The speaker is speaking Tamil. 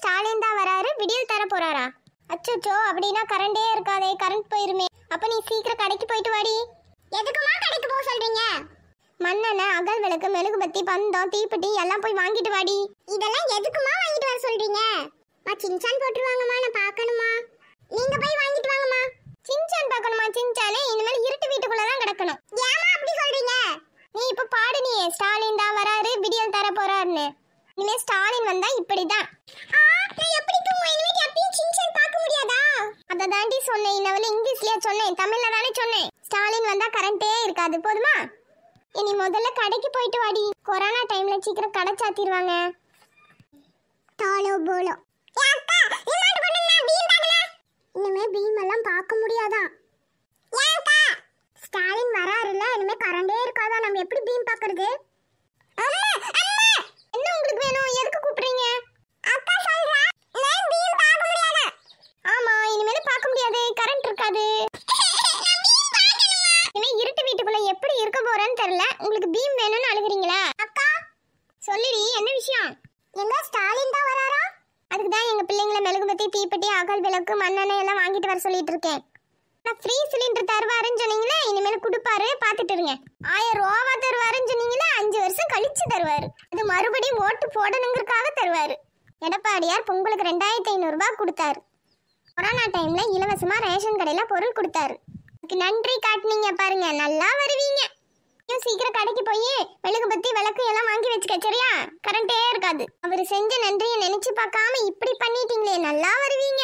ஸ்டாலின் தான் வராரு விடியல் தர போறாரா அச்சோச்சோ அப்படின்னா கரண்டே இருக்காதே கரண்ட் போயிருமே அப்ப நீ சீக்கிரம் கடைக்கு போயிட்டு வாடி எதுக்குமா கடைக்கு போக சொல்றீங்க மண்ணெண்ண அகல் விளக்கு மெழுகுபத்தி பந்தம் தீப்பெட்டி எல்லாம் போய் வாங்கிட்டு வாடி இதெல்லாம் எதுக்குமா வாங்கிட்டு வர சொல்றீங்க மா சின்சான் போட்டுருவாங்கம்மா நான் பார்க்கணுமா நீங்க போய் வாங்கிட்டு வாங்கம்மா சின்சான் பார்க்கணுமா சின்சானே இனிமேல் இருட்டு வீட்டுக்குள்ள தான் கிடக்கணும் ஏமா அப்படி சொல்றீங்க நீ இப்ப பாடுனியே ஸ்டாலின் தான் வராரு விடியல் தர போறாருன்னு இனிமே ஸ்டாலின் வந்தா இப்படிதான் சொன்னேன் நான் வந்து இங்கிலீஷ்லயா சொன்னேன் தமிழ்ல தானே சொன்னேன் ஸ்டாலின் வந்தா கரண்டே இருக்காது போதுமா இனி முதல்ல கடைக்கு போயிட்டு வாடி கொரோனா டைம்ல சீக்கிரம் கடை சாத்திடுவாங்க தாலோ போலோ இனிமே பீம் எல்லாம் பார்க்க முடியாதான் ஸ்டாலின் வராருல இனிமே கரண்டே இருக்காதான் நம்ம எப்படி பீம் பார்க்கறது இருக்காது இருட்டு வீட்டுக்குள்ள எப்படி இருக்க போறேன்னு தெரியல உங்களுக்கு பீம் வேணும்னு அழுகுறீங்களா அக்கா சொல்லிடி என்ன விஷயம் எங்க ஸ்டாலின் தான் வராரா அதுக்கு தான் எங்க பிள்ளைங்களை மெழுகுபத்தி தீப்பெட்டி அகல் விளக்கு மண்ணெண்ணெய் எல்லாம் வாங்கிட்டு வர சொல்லிட்டு இருக்கேன் நான் ஃப்ரீ சிலிண்டர் தருவாருன்னு சொன்னீங்களே இனிமேல் கொடுப்பாரு பார்த்துட்டு இருங்க ஆயிரம் ரூபா தருவாருன்னு சொன்னீங்களே அஞ்சு வருஷம் கழிச்சு தருவாரு அது மறுபடியும் ஓட்டு போடணுங்கிறதுக்காக தருவாரு எடப்பாடியார் பொங்கலுக்கு ரெண்டாயிரத்தி ஐநூறுரூபா கொடுத்தாரு கொரோனா டைம்ல இலவசமா ரேஷன் கடையில பொருள் கொடுத்தாரு அதுக்கு நன்றி காட்டினீங்க பாருங்க நல்லா வருவீங்க சீக்கிரம் கடைக்கு போய் மெழுகு பத்தி விளக்கு எல்லாம் வாங்கி வச்சுக்க சரியா கரண்டே இருக்காது அவர் செஞ்ச நன்றியை நினைச்சு பார்க்காம இப்படி பண்ணிட்டீங்களே நல்லா வருவீங்க